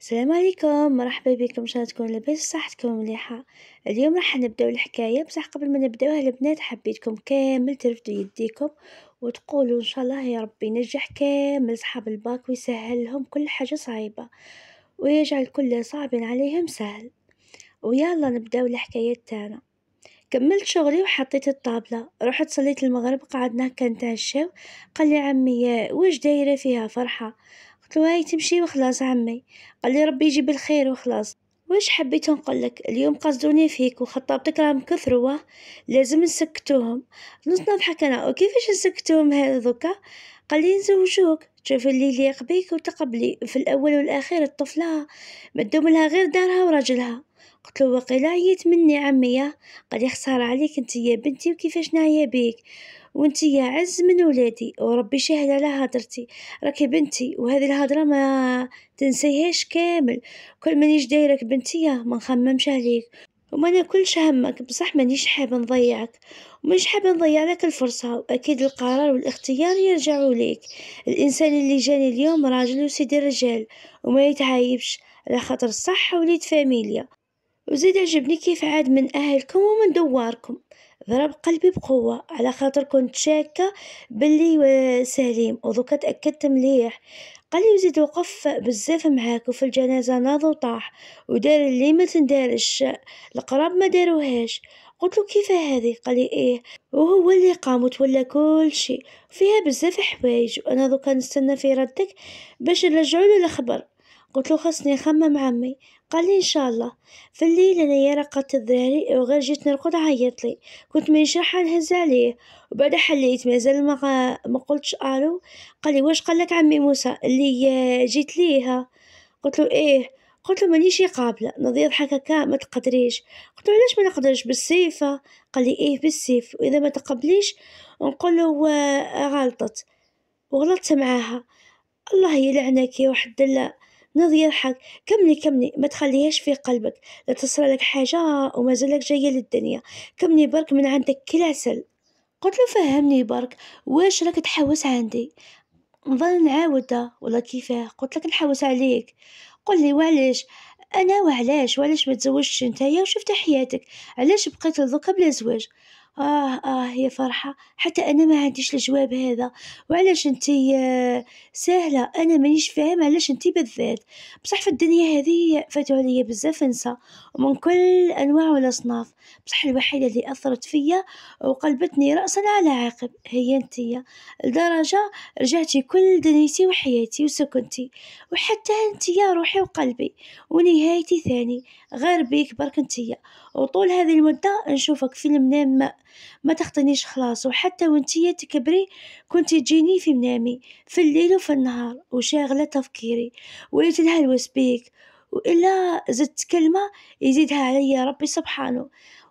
السلام عليكم مرحبا بكم ان شاء الله تكونوا لاباس صحتكم مليحه اليوم راح نبداو الحكايه بصح قبل ما نبداوها البنات حبيتكم كامل ترفدوا يديكم وتقولوا ان شاء الله يا ربي ينجح كامل صحاب الباك ويسهل لهم كل حاجه صعيبه ويجعل كل صعب عليهم سهل ويلا نبداو الحكايه تاعنا كملت شغلي وحطيت الطابلة رحت صليت المغرب قعدنا هكا نتعشاو قال لي عمي واش دايره فيها فرحه له هاي تمشي وخلاص عمي قال لي ربي يجيب الخير وخلاص واش حبيت نقول لك اليوم قصدوني فيك وخطابتك راهم كثروا لازم نسكتوهم نص نضحك انا وكيفاش نسكتوهم هذوكا لي نزوجوك شوف اللي يليق بيك وتقبلي في الاول والاخير الطفله مدوم لها غير دارها وراجلها قلت له وقيلا عييت مني عمي قال لي خساره عليك انت يا بنتي وكيفاش نعيا بيك وانتي يا عز من ولادي وربي شاهد على هضرتي راكي بنتي وهذه الهضره ما تنسيهاش كامل كل مانيش دايرك بنتي ما نخممش عليك وما ناكلش همك بصح مانيش حابه نضيعك ومش حابه نضيع لك الفرصه واكيد القرار والاختيار يرجعوا ليك الانسان اللي جاني اليوم راجل وسيدي رجال وما يتعايبش على خاطر صح وليد فاميليا وزيد عجبني كيف عاد من أهلكم ومن دواركم ضرب قلبي بقوة على خاطر كنت شاكة باللي سليم ودوكا تأكدت مليح قال لي وزيد وقف بزاف معاك وفي الجنازة ناض وطاح ودار اللي ما تندارش القراب ما داروهاش قلت له كيف هذه قال لي ايه وهو اللي قام وتولى كل شيء فيها بزاف حوايج وانا دوكا نستنى في ردك باش نرجعوا له الخبر قلت له خصني أخمم عمي قال لي إن شاء الله في الليل أنا رقدت الذهري وغير جيت نرقد عيط لي كنت من شرحة نهز عليه وبعد حليت مازال ما, ما قلتش ألو قال لي واش قال لك عمي موسى اللي جيت ليها قلت له إيه قلت له مانيش قابلة نضي يضحك هكا ما تقدريش قلت له علاش ما نقدرش بالسيفة قال لي ايه بالسيف واذا ما تقبليش نقول له آه، غلطت وغلطت معاها الله يلعنك يا وحد الله نض يضحك كملي كملي ما تخليهاش في قلبك لا لك حاجة وما زالك جاية للدنيا كملي برك من عندك كل عسل قلت له فهمني برك واش راك تحوس عندي نظل نعاودة ولا كيفاه قلت لك نحوس عليك قل لي وعلاش انا وعلاش وعلاش ما تزوجتش نتايا وشفت حياتك علاش بقيت لذوكا بلا زواج آه آه يا فرحة حتى أنا ما عنديش الجواب هذا وعلاش أنتي آه، ساهلة أنا مانيش فاهمة علاش أنتي بالذات بصح في الدنيا هذه فاتوا عليا بزاف نسا ومن كل أنواع والأصناف بصح الوحيدة اللي أثرت فيا وقلبتني رأسا على عقب هي أنتي لدرجة رجعتي كل دنيتي وحياتي وسكنتي وحتى أنتي يا روحي وقلبي ونهايتي ثاني غير بيك برك أنتي وطول هذه المدة نشوفك في المنام ما تخطينيش خلاص وحتى وانتي تكبري كنت تجيني في منامي في الليل وفي النهار وشاغلة تفكيري ويتلهلوس بيك وإلا زدت كلمة يزيدها عليا ربي سبحانه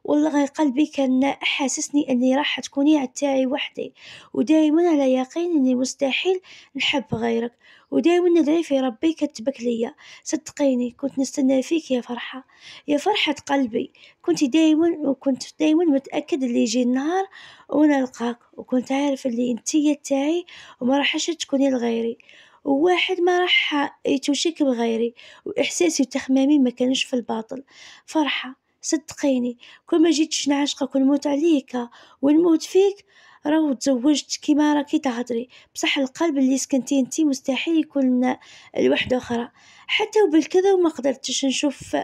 والله قلبي كان حاسسني أني راح تكوني عتاعي وحدي ودايما على يقين أني مستحيل نحب غيرك ودايما ندعي في ربي كتبك ليا صدقيني كنت نستنى فيك يا فرحة يا فرحة قلبي كنت دايما وكنت دايما متأكد اللي يجي النهار ونلقاك وكنت عارف اللي انتي تاعي وما راحش تكوني لغيري وواحد ما راح يتوشك بغيري واحساسي وتخمامي ما كانوش في الباطل فرحه صدقيني كل ما جيتش نعشقك ونموت عليك ونموت فيك راهو تزوجت كيما راكي تهضري بصح القلب اللي سكنتي انتي مستحيل يكون لوحده اخرى حتى وبالكذا وما قدرتش نشوف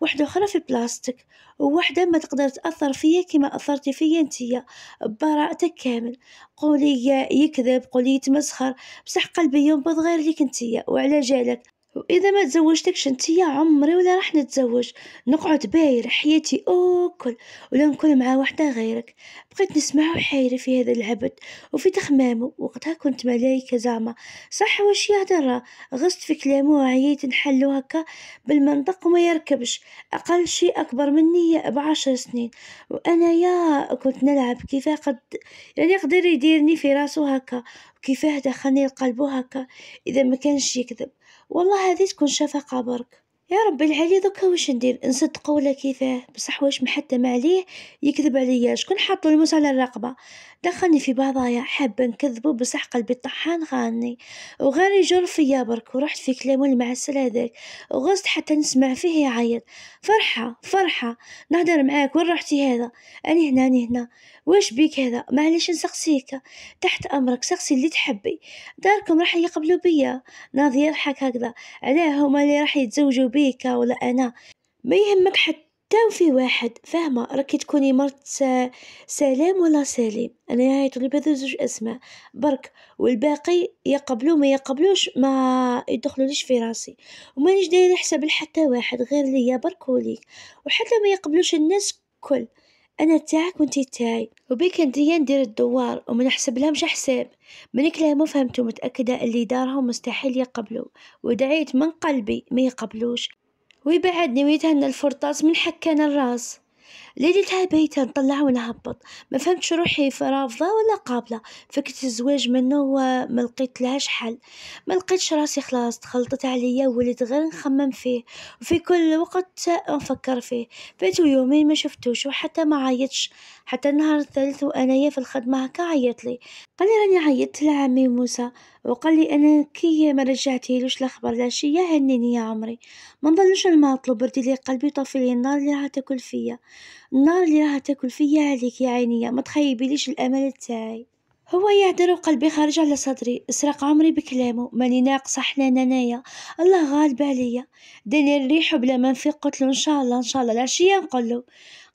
وحده اخرى في بلاستيك وحده ما تقدر تاثر فيا كيما اثرتي فيا انتيا براءتك كامل قولي يكذب قولي يتمسخر بصح قلبي ينبض غير ليك انتيا وعلى جالك وإذا ما تزوجتكش نتيا عمري ولا راح نتزوج نقعد باير حياتي أوكل ولا نكون مع وحدة غيرك بقيت نسمع وحيرة في هذا العبد وفي تخمامه وقتها كنت ملايكة زعما صح واش يهدر غصت في كلامه وعييت نحلو هكا بالمنطق وما يركبش أقل شي أكبر مني بعشر سنين وأنا يا كنت نلعب كيفاه قد يعني يقدر يديرني في راسه هكا وكيفاه دخلني لقلبه هكا إذا ما كانش يكذب والله هذه تكون شفقة برك، يا ربي العالي ذوكا واش ندير نصدقه ولا كيفاه بصح واش محتم عليه يكذب عليا شكون حاطلو الموس على الرقبة دخلني في بضايا حابة نكذبو بصح قلبي طحان غاني وغير يجر فيا برك ورحت في كلامه المعسل هذاك وغصت حتى نسمع فيه يعيط فرحة فرحة نهدر معاك وين رحتي هذا اني هنا اني هنا. واش بيك هذا معليش نسقسيك تحت أمرك سقسي اللي تحبي داركم راح يقبلوا بيا ناضي يضحك هكذا علاه هما اللي راح يتزوجوا بيك ولا أنا ما يهمك حتى في واحد فاهمه راكي تكوني مرت سلام ولا سليم انا هاي لي بهذو زوج اسماء برك والباقي يقبلوا ما يقبلوش ما يدخلوليش في راسي ومانيش دايره حساب لحتى واحد غير ليا برك وليك وحتى ما يقبلوش الناس كل أنا تاعك وأنتي تاعي وبيك نديا ندير الدوار وما نحسبلهمش حساب منك كلام مفهمت ومتأكدة اللي دارهم مستحيل يقبلوا ودعيت من قلبي ما يقبلوش ويبعد نويتها ان الفرطاس من حكان الراس ليلتها بيته نطلع ولا هبط ما فهمتش روحي فرافضة ولا قابلة فكت الزواج منه وما لقيت لهاش حل ما لقيتش راسي خلاص تخلطت عليا وليت غير نخمم فيه وفي كل وقت نفكر فيه فاتو يومين ما شفتوش وحتى ما عيطش حتى النهار الثالث وانايا في الخدمة هكا عيط لي قال لي راني عيطت لعمي موسى وقال لي انا كي ما رجعتيلوش الاخبار العشيه هنيني يا عمري ما نظنش ما بردي لي قلبي طفي لي النار اللي راها تاكل فيا النار اللي راها تاكل فيا عليك يا عينيا ما تخيبيليش الامل تاعي هو يهدر وقلبي خارج على صدري سرق عمري بكلامه ماني ناقصه حنان انايا الله غالب عليا داني الريح بلا ما نفيق قلت له ان شاء الله ان شاء الله العشيه نقول له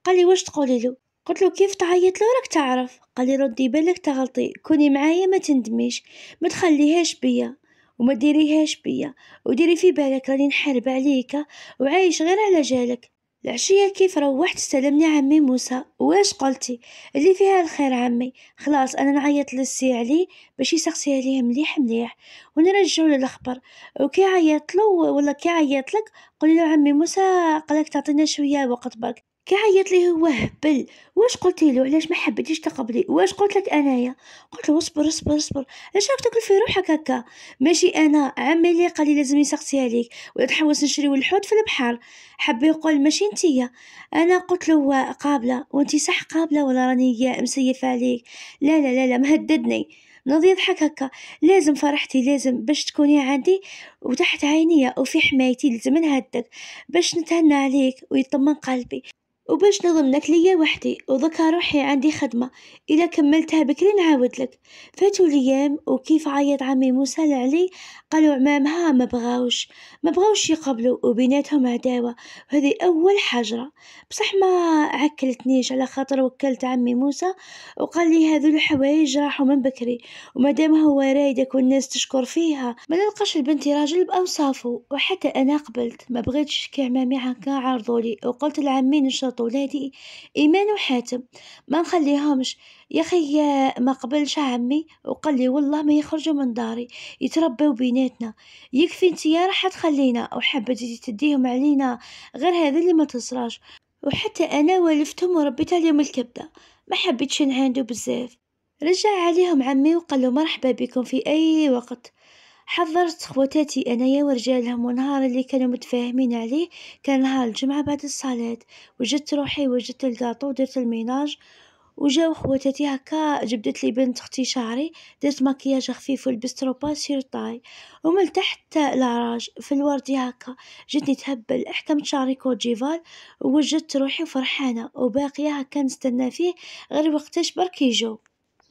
قال لي واش تقولي له قلت له كيف تعيط له راك تعرف قال لي ردي بالك تغلطي كوني معايا ما تندميش ما تخليهاش بيا وما ديريهاش بيا وديري في بالك راني نحارب عليك وعايش غير على جالك العشية كيف روحت سلمني عمي موسى واش قلتي اللي فيها الخير عمي خلاص انا نعيط للسي علي باش يسقسيها ليه مليح مليح ونرجعو للخبر وكي عيط له ولا كي عيط لك قولي له عمي موسى قالك تعطينا شويه وقت برك كيعيط ليه هو هبل واش قلتي له علاش ما حبيتيش تقبلي واش قلت لك انايا قلت له اصبر اصبر اصبر علاش راك تاكل في روحك هكا ماشي انا عمي اللي قال لي لازم سقسيها عليك ولا تحوس نشريو الحوت في البحر حب يقول ماشي انتيا انا قلت له قابله وانتي صح قابله ولا راني مسيفه عليك لا لا لا لا مهددني نوض يضحك هكا لازم فرحتي لازم باش تكوني عندي وتحت عينيا وفي حمايتي لازم نهدك باش نتهنى عليك ويطمن قلبي وباش نضمنك ليا وحدي وذكا روحي عندي خدمة إذا كملتها بكري نعاود لك فاتوا ليام وكيف عيط عمي موسى لعلي قالوا عمامها ما بغاوش ما بغاوش يقبلوا وبيناتهم عداوة وهذه أول حجرة بصح ما عكلتنيش على خاطر وكلت عمي موسى وقال لي هذو الحوايج راحوا من بكري ومادام هو رايدك والناس تشكر فيها ما نلقاش لبنتي راجل بأوصافه وحتى أنا قبلت ما بغيتش كي عمامي عكا عرضولي وقلت لعمي نشط ولادي ايمان وحاتم ما نخليهمش يا اخي ما قبلش عمي وقال لي والله ما يخرجوا من داري يتربوا بيناتنا يكفي انت يا راح تخلينا تجي تديهم علينا غير هذا اللي ما تصراش وحتى انا والفتهم وربيت عليهم الكبده ما حبيتش نعاندو بزاف رجع عليهم عمي وقال له مرحبا بكم في اي وقت حضرت خواتاتي أنايا ورجالهم والنهار اللي كانوا متفاهمين عليه كان نهار الجمعة بعد الصلاة وجدت روحي وجدت الكاطو ودرت الميناج وجاو خواتاتي هكا جبدت لي بنت اختي شعري درت مكياج خفيف ولبست روبا سير طاي ومن تحت في الوردي هكا جتني تهبل احكمت شعري كوجيفال ووجدت روحي فرحانه وباقيه هكا نستنى فيه غير وقتاش برك يجو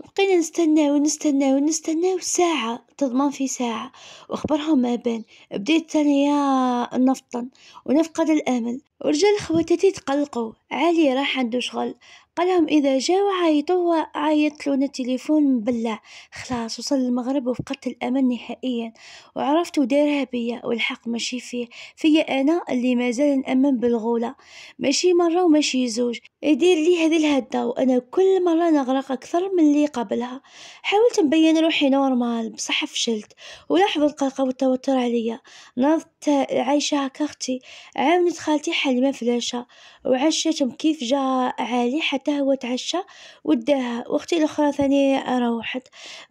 بقينا نستناو نستناو نستناو ساعة تضمن في ساعة وخبرهم ما بان بديت أنايا نفطن ونفقد الأمل ورجال خواتاتي تقلقو علي راح عندو شغل قالهم إذا جاو عيطوا عيط لون التليفون مبلع خلاص وصل المغرب وفقدت الأمل نهائيا وعرفت دارها بيا والحق ماشي فيه فيا أنا اللي مازال نأمن بالغولة ماشي مرة وماشي زوج يدير لي هذه الهدة وأنا كل مرة نغرق أكثر من اللي قبلها حاولت نبين روحي نورمال بصح فشلت ولاحظ القلق والتوتر عليا ناضت عايشة هكا أختي عاونت خالتي حلمة فلاشة وعشتهم كيف جا عالي حتى هو تعشى وداها واختي الاخرى ثاني روحت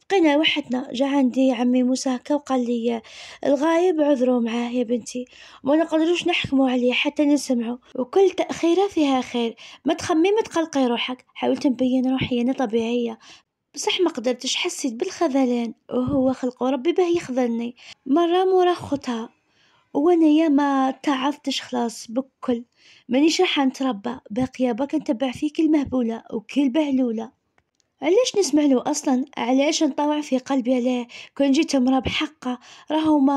بقينا وحدنا جا عندي عمي موسى هكا وقال لي الغايب عذرو معاه يا بنتي ما نقدروش نحكموا عليه حتى نسمعوا وكل تاخيره فيها خير ما تخمي ما تقلقي روحك حاولت نبين روحي انا طبيعيه بصح ما قدرتش حسيت بالخذلان وهو خلق ربي باه يخذلني مره مورا خوتها وانا ما تعظتش خلاص بكل مانيش راح نتربى باقي باك نتبع فيه كل مهبولة وكل بهلولة علاش نسمع له اصلا علاش نطوع في قلبي عليه كون جيت مرا بحقه راهو ما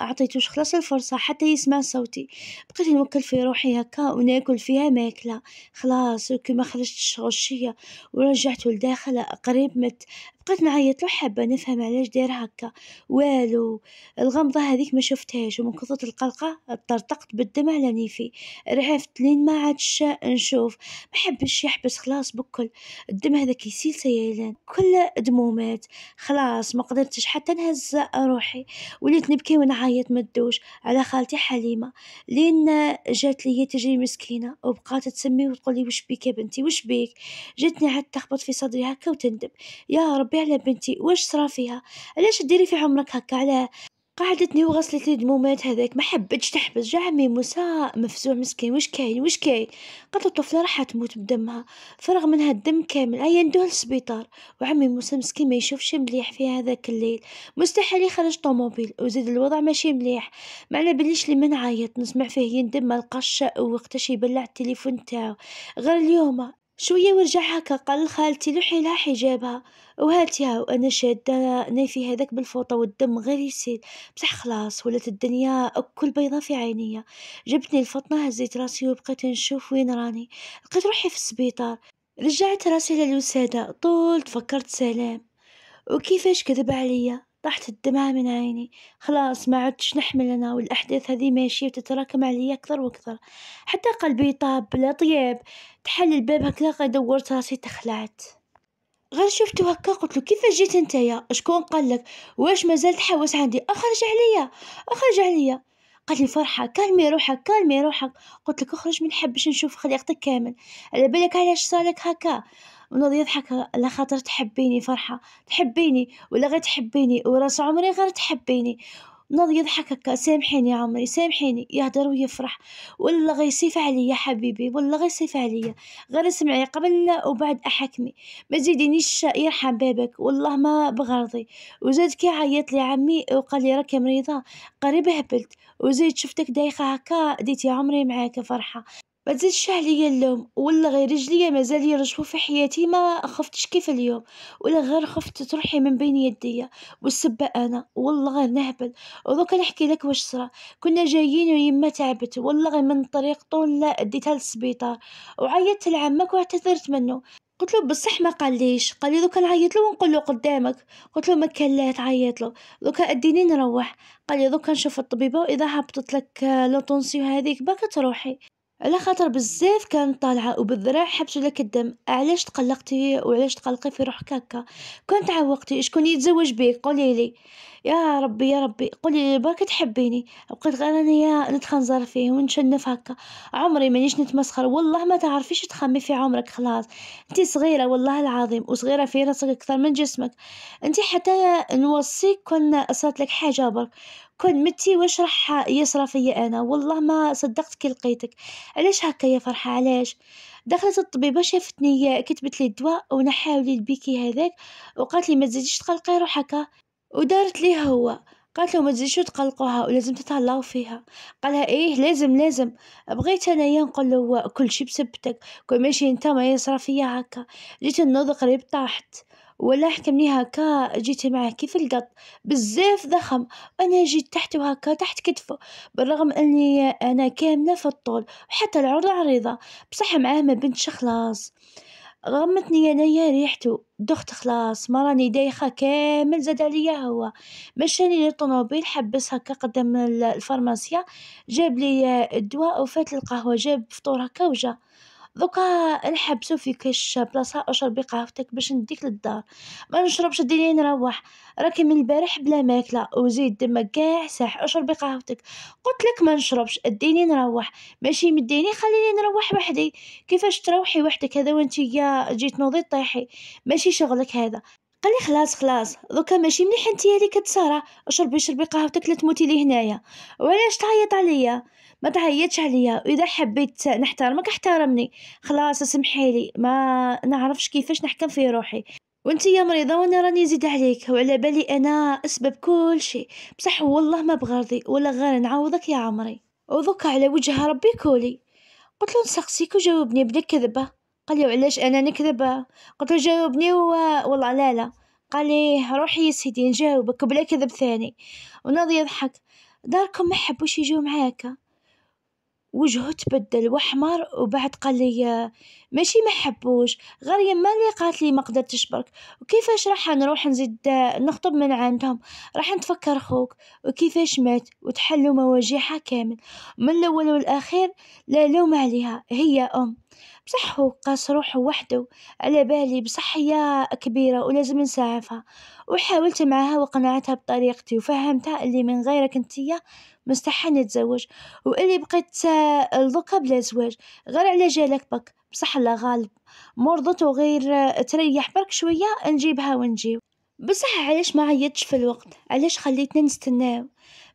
اعطيتوش خلاص الفرصه حتى يسمع صوتي بقيت نوكل في روحي هكا وناكل فيها ماكله خلاص وكي ما خرجت الشغل شيا ورجعت لداخل قريب مت بقيت نعيط له حابة نفهم علاش داير هكا والو، الغمضة هاذيك ما شفتهاش ومن كثرة القلقة طرطقت بالدم على نيفي، رعفت لين ما عادش نشوف، ما حبش يحبس خلاص بكل الدم هذاك يسيل سيلان كل دمومات، خلاص ما قدرتش حتى نهز روحي وليت نبكي ونعيط مالدوش على خالتي حليمة لين جات لي تجري مسكينة وبقات تسمي وتقولي وش بيك يا بنتي وش بيك، جاتني عاد تخبط في صدري هكا وتندب يا ربي. على بنتي واش صرا فيها علاش ديري في عمرك هكا على قعدتني وغسلت لي دمومات هذاك ما حبتش تحبس جا عمي موسى مفزوع مسكين واش كاين واش كاين قالت الطفله راح تموت بدمها فرغ منها الدم كامل ندوه للسبيطار وعمي موسى مسكين ما يشوفش مليح في هذاك الليل مستحيل يخرج طوموبيل وزيد الوضع ماشي مليح معنا بليش باليش لي نعيط نسمع فيه يندم ما لقاش وقتاش يبلع التليفون تاعو غير اليوم شوية ورجع هكا قال خالتي لوحي لها حجابها وهاتيها وانا شادة نافي هذاك بالفوطة والدم غير يسيل بصح خلاص ولات الدنيا كل بيضة في عينيا جبتني الفطنة هزيت راسي وبقيت نشوف وين راني لقيت روحي في السبيطار رجعت راسي للوسادة طول تفكرت سلام وكيفاش كذب عليا طاحت الدمعة من عيني خلاص ما عدتش نحمل أنا والأحداث هذه ماشية وتتراكم علي أكثر وأكثر حتى قلبي طاب بلا طياب تحل الباب هكذا دورت راسي تخلعت غير شفتو هكا قلت له كيفاش جيت يا شكون قال لك واش مازال تحوس عندي اخرج عليا اخرج عليا قالت لي فرحه كالمي روحك كالمي روحك قلت لك اخرج من الحب باش نشوف خليقتك كامل على بالك علاش صارلك هكا ونوض يضحك على خاطر تحبيني فرحه تحبيني ولا غير تحبيني وراس عمري غير تحبيني ناض يضحك هكا سامحيني يا عمري سامحيني يهدر ويفرح ولا غير سيف عليا حبيبي ولا غير سيف عليا غير اسمعي قبل وبعد احكمي ما تزيدينيش يرحم بابك والله ما بغرضي وزاد كي عيط لي عمي وقال لي راكي مريضه قريب هبلت وزيد شفتك دايخه هكا ديتي عمري معاك فرحه ما تزيدش عليا اللوم ولا غير رجليا مازال يرجفوا في حياتي ما خفتش كيف اليوم ولا غير خفت تروحي من بين يديا والسبه انا والله غير نهبل ودوكا نحكي لك واش صرا كنا جايين ويما تعبت والله غير من طريق طول ديتها للسبيطار وعيطت لعمك واعتذرت منه قلت له بصح ما قاليش قال لي دوكا نعيط له ونقول له قدامك قلت له ما كان لا تعيط له دوكا اديني نروح قال لي دوكا نشوف الطبيبه واذا هبطت لك لوطونسيو هذيك باك تروحي على خاطر بزاف كانت طالعه وبالذراع حبسوا لك الدم علاش تقلقتي وعلاش تقلقي في روحك هكا كنت عوقتي شكون يتزوج بيك قولي لي يا ربي يا ربي قولي لي برك تحبيني بقيت غير انايا نتخنزر فيه ونشنف هكا عمري مانيش نتمسخر والله ما تعرفيش تخمي في عمرك خلاص انت صغيره والله العظيم وصغيره في راسك اكثر من جسمك انت حتى نوصيك كون صارت لك حاجه برك كون متي واش راح يصرى فيا انا والله ما صدقت كي لقيتك علاش هكا يا فرحه علاش دخلت الطبيبه شافتني كتبت لي الدواء ونحاو لي البيكي هذاك وقالت لي ما تزيديش تقلقي روحك ودارت لي هو قالت له ما تزيديش تقلقوها ولازم تتهلاو فيها قالها ايه لازم لازم بغيت انايا نقول له كل شيء بسبتك كل ماشي انت ما يصرى فيا هكا جيت النوض قريب طاحت ولا لي هكا جيت معاه كيف القط بزاف ضخم أنا جيت تحت هكا تحت كتفه بالرغم اني انا كامله في الطول وحتى العرض عريضه بصح معاه ما بنتش خلاص غمتني انايا ريحته دخت خلاص ما راني دايخه كامل زاد عليا هو مشاني للطوموبيل حبس هكا قدام الفارماسيا جاب لي الدواء وفات القهوه جاب فطور هكا وجا دوكا نحبسو في كاش بلاصه اشربي قهوتك باش نديك للدار ما نشربش ديني نروح راكي من البارح بلا ماكله وزيد ما كاع ساح اشربي قهوتك قلت لك ما نشربش ديني نروح ماشي مديني خليني نروح وحدي كيفاش تروحي وحدك هذا وانت جيت نوضي طيحي ماشي شغلك هذا قال لي خلاص خلاص دوكا ماشي مليح انت اللي كتسارع اشربي شربي قهوتك لا تموتي لي هنايا وعلاش تعيط عليا ما تعيطش عليا واذا حبيت نحترمك احترمني خلاص اسمحي لي ما نعرفش كيفاش نحكم في روحي وانت يا مريضه وانا راني زيد عليك وعلى بالي انا اسبب كل شيء بصح والله ما بغرضي ولا غير نعوضك يا عمري وذوك على وجه ربي كولي قلت له نسقسيك وجاوبني بلا كذبه قال لي علاش انا نكذب قلت له جاوبني و... والله لا لا قال لي روحي يا سيدي نجاوبك بلا كذب ثاني وناض يضحك داركم ما حبوش يجوا معاك وجهه تبدل واحمر وبعد قال لي ماشي ما حبوش غير يما اللي قالت لي ما قدرتش برك وكيفاش راح نروح نزيد نخطب من عندهم راح نتفكر خوك وكيفاش مات وتحلوا مواجيحها كامل من الاول والاخير لا لوم عليها هي ام بصح هو قاس روحو وحده على بالي بصح هي كبيرة ولازم نساعفها وحاولت معاها وقنعتها بطريقتي وفهمتها اللي من غيرك انتيا مستحيل نتزوج واللي بقيت لدوكا بلا زواج غير على جالك بك بصح الله غالب مرضت وغير تريح برك شوية نجيبها ونجيو بصح علاش ما عيطتش في الوقت علاش خليتنا نستناو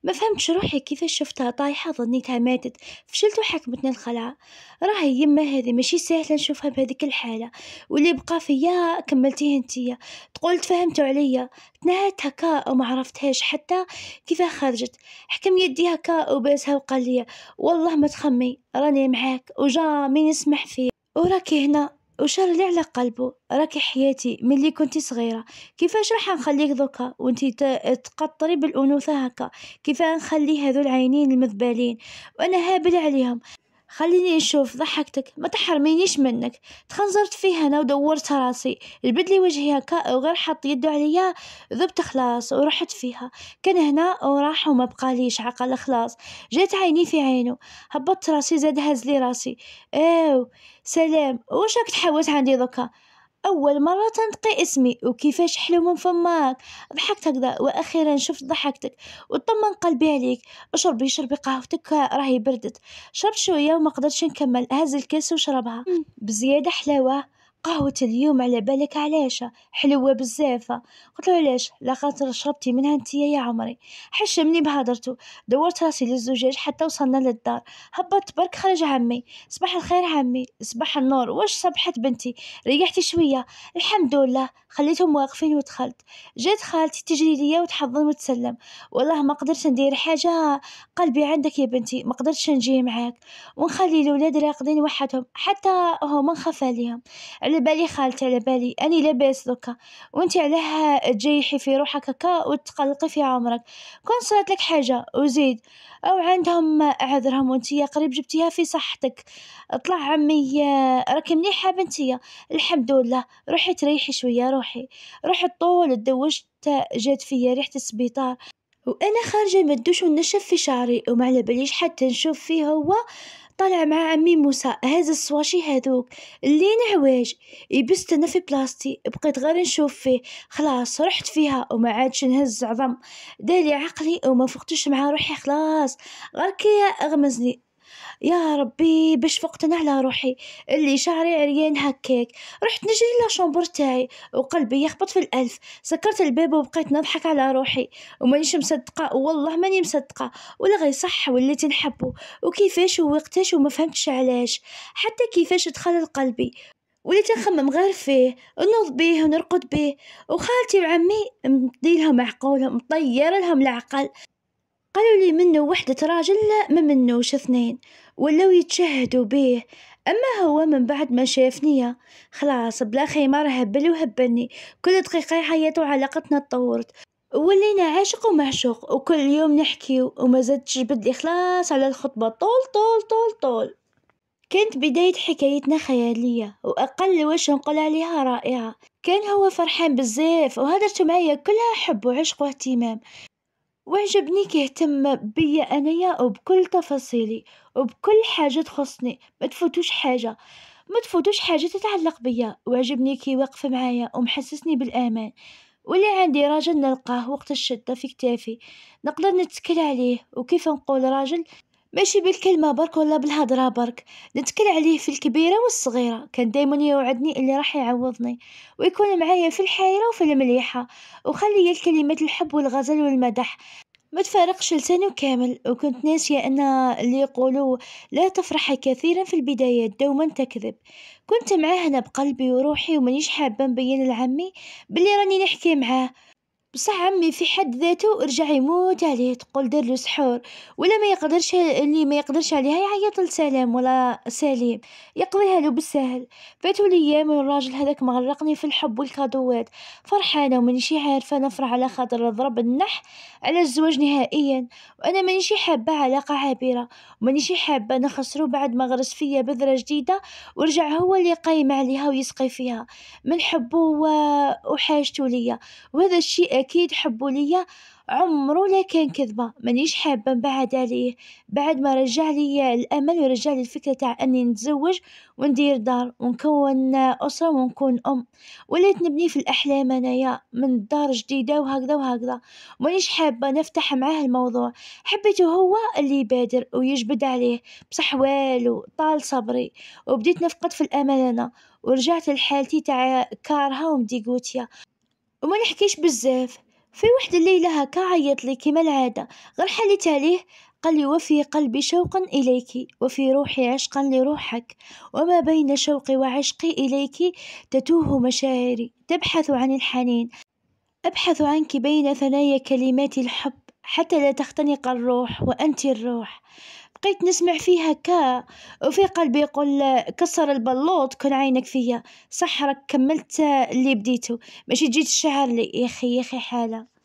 ما فهمتش روحي كيفاش شفتها طايحة ظنيتها ماتت فشلت وحكمتني الخلعة راهي يما هذه ماشي سهلة نشوفها بهذيك الحالة واللي بقى فيا كملتيه انتيا تقول تفهمتوا عليا تنهت هكا وما عرفتهاش حتى كيف خرجت حكم يدي هكا وباسها وقال لي والله ما تخمي راني معاك وجا مين يسمح فيه وراكي هنا وشار لي على قلبه راكي حياتي ملي كنتي صغيره كيفاش راح نخليك دوكا وانتي تقطري بالانوثه هكا كيفاش نخلي هذو العينين المذبالين وانا هابل عليهم خليني نشوف ضحكتك ما تحرمينيش منك تخنزرت فيها أنا ودورت راسي البدلي وجهي هكا وغير حط يده عليا ذبت خلاص ورحت فيها كان هنا وراح وما بقاليش عقل خلاص جات عيني في عينو هبطت راسي زاد هزلي راسي ايو سلام واش راك تحوس عندي دوكا أول مرة تنطقي اسمي وكيفاش حلو من فماك ضحكت هكذا وأخيرا شفت ضحكتك وطمن قلبي عليك اشربي شربي قهوتك راهي بردت شربت شوية وما قدرتش نكمل هز الكاس وشربها بزيادة حلاوة قهوة اليوم على بالك علاش حلوة بزافة قلت له علاش لا خاطر شربتي منها انت يا عمري حشمني بهدرته دورت راسي للزجاج حتى وصلنا للدار هبطت برك خرج عمي صباح الخير عمي صباح النور واش صبحت بنتي ريحتي شوية الحمد لله خليتهم واقفين ودخلت جات خالتي تجري ليا وتحضن وتسلم والله ما قدرت ندير حاجه قلبي عندك يا بنتي ما قدرتش نجي معاك ونخلي الولاد راقدين وحدهم حتى هما نخاف عليهم على بالي خالتي على بالي اني لاباس دوكا وانت علاه تجيحي في روحك هكا وتقلقي في عمرك كون صارت لك حاجه وزيد او عندهم عذرهم يا قريب جبتيها في صحتك اطلع عمي راكي مليحه بنتي الحمد لله روحي تريحي شويه روحي رحت طول تدوشت جات فيا ريحة السبيطار وانا خارجة من الدوش ونشف في شعري وما على باليش حتى نشوف فيه هو طالع مع عمي موسى هز السواشي هذوك اللي نعواج يبست انا في بلاستي بقيت غير نشوف فيه خلاص رحت فيها وما عادش نهز عظم دالي عقلي وما فقتش مع روحي خلاص غير كي اغمزني يا ربي باش فقت على روحي اللي شعري عريان هكاك رحت نجري شومبر تاعي وقلبي يخبط في الالف سكرت الباب وبقيت نضحك على روحي ومانيش مصدقه والله ماني مصدقه ولا غير صح وليت نحبه وكيفاش ووقتاش وما فهمتش علاش حتى كيفاش دخل لقلبي وليت نخمم غير فيه نوض بيه ونرقد بيه وخالتي وعمي مديلهم عقولهم مطير لهم العقل قالوا لي منه وحدة راجل لا ما منوش اثنين ولاو يتشهدوا بيه أما هو من بعد ما شافني خلاص بلا خيمار هبل وهبلني كل دقيقة حياته وعلاقتنا تطورت ولينا عاشق ومعشوق وكل يوم نحكيو وما زدتش بدلي خلاص على الخطبة طول طول طول طول كانت بداية حكايتنا خيالية وأقل واش نقول عليها رائعة كان هو فرحان بزاف وهدرت معايا كلها حب وعشق واهتمام وعجبني كيهتم بيا انايا وبكل تفاصيلي وبكل حاجه تخصني ما تفوتوش حاجه ما تفوتوش حاجه تتعلق بيا وعجبني كي واقف معايا ومحسسني بالامان واللي عندي راجل نلقاه وقت الشده في كتافي نقدر نتكل عليه وكيف نقول راجل ماشي بالكلمة برك ولا بالهضرة برك نتكل عليه في الكبيرة والصغيرة كان دايما يوعدني اللي راح يعوضني ويكون معايا في الحيرة وفي المليحة وخلي الكلمات الحب والغزل والمدح ما تفارقش لساني كامل وكنت ناسية أن اللي يقولوا لا تفرح كثيرا في البدايات دوما تكذب كنت معاه أنا بقلبي وروحي ومانيش حابة نبين لعمي بلي راني نحكي معاه بصح عمي في حد ذاته رجع يموت عليه تقول دارلو سحور ولا ما يقدرش اللي ما يقدرش عليها يعيط لسلام ولا سليم يقضيها له بالسهل فاتوا من والراجل هذاك مغرقني في الحب والكادوات فرحانه ومانيش عارفه نفرح على خاطر ضرب النح على الزواج نهائيا وانا مانيش حابه علاقه عابره ومانيش حابه نخسرو بعد ما غرس فيا بذره جديده ورجع هو اللي قايم عليها ويسقي فيها من حبه وحاجته ليا وهذا الشيء أكيد حبه ليا عمرو لا كان كذبة مانيش حابة نبعد عليه بعد ما رجع لي الأمل ورجع لي الفكرة تاع أني نتزوج وندير دار ونكون أسرة ونكون أم وليت نبني في الأحلام أنايا من دار جديدة وهكذا وهكذا مانيش حابة نفتح معاه الموضوع حبيته هو اللي يبادر ويجبد عليه بصح والو طال صبري وبديت نفقد في الأمل أنا ورجعت لحالتي تاع كارها ومديقوتيا وما نحكيش بزاف في وحد الليلة هكا عيط لي كيما العادة غير حليت عليه قال لي وفي قلبي شوقا إليك وفي روحي عشقا لروحك وما بين شوقي وعشقي إليك تتوه مشاعري تبحث عن الحنين أبحث عنك بين ثنايا كلمات الحب حتى لا تختنق الروح وأنت الروح بقيت نسمع فيها كا وفي قلبي يقول كسر البلوط كن عينك فيا صح راك كملت اللي بديتو ماشي جيت الشعر لي يا اخي يا اخي حاله